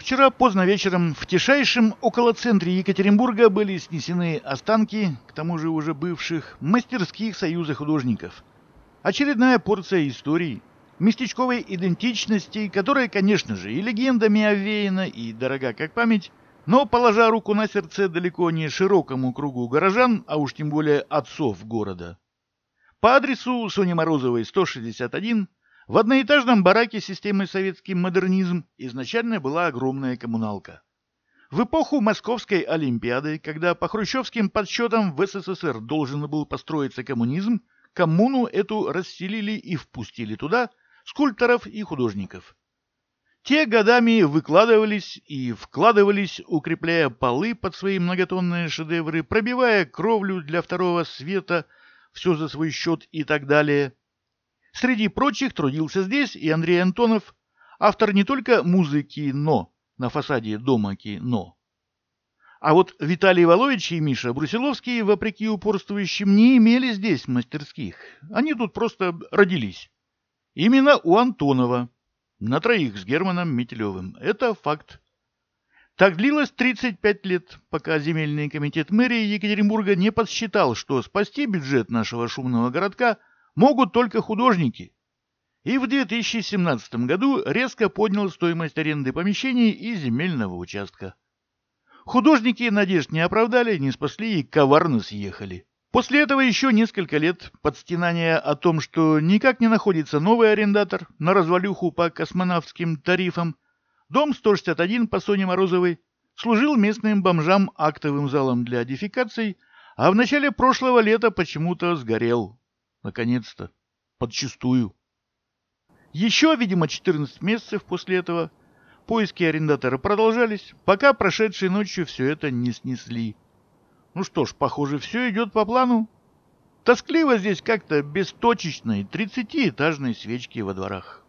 Вчера поздно вечером в тишайшем около центре Екатеринбурга были снесены останки, к тому же уже бывших, мастерских союза художников. Очередная порция истории, местечковой идентичности, которая, конечно же, и легендами овеяна, и дорога как память, но, положа руку на сердце далеко не широкому кругу горожан, а уж тем более отцов города. По адресу Сони Морозовой, 161, в одноэтажном бараке системы «Советский модернизм» изначально была огромная коммуналка. В эпоху Московской Олимпиады, когда по хрущевским подсчетам в СССР должен был построиться коммунизм, коммуну эту расселили и впустили туда скульпторов и художников. Те годами выкладывались и вкладывались, укрепляя полы под свои многотонные шедевры, пробивая кровлю для второго света, все за свой счет и так далее – Среди прочих трудился здесь и Андрей Антонов, автор не только музыки «Но» на фасаде дома «Но», а вот Виталий Волович и Миша Брусиловский, вопреки упорствующим, не имели здесь мастерских. Они тут просто родились. Именно у Антонова. На троих с Германом Метелевым. Это факт. Так длилось 35 лет, пока земельный комитет мэрии Екатеринбурга не подсчитал, что спасти бюджет нашего шумного городка – могут только художники. И в 2017 году резко поднял стоимость аренды помещений и земельного участка. Художники надежд не оправдали, не спасли и коварно съехали. После этого еще несколько лет подстенания о том, что никак не находится новый арендатор на развалюху по космонавтским тарифам, дом 161 по Соне Морозовой служил местным бомжам актовым залом для дефекаций, а в начале прошлого лета почему-то сгорел. Наконец-то. Подчистую. Еще, видимо, 14 месяцев после этого поиски арендатора продолжались, пока прошедшей ночью все это не снесли. Ну что ж, похоже, все идет по плану. Тоскливо здесь как-то без точечной тридцатиэтажной свечки во дворах.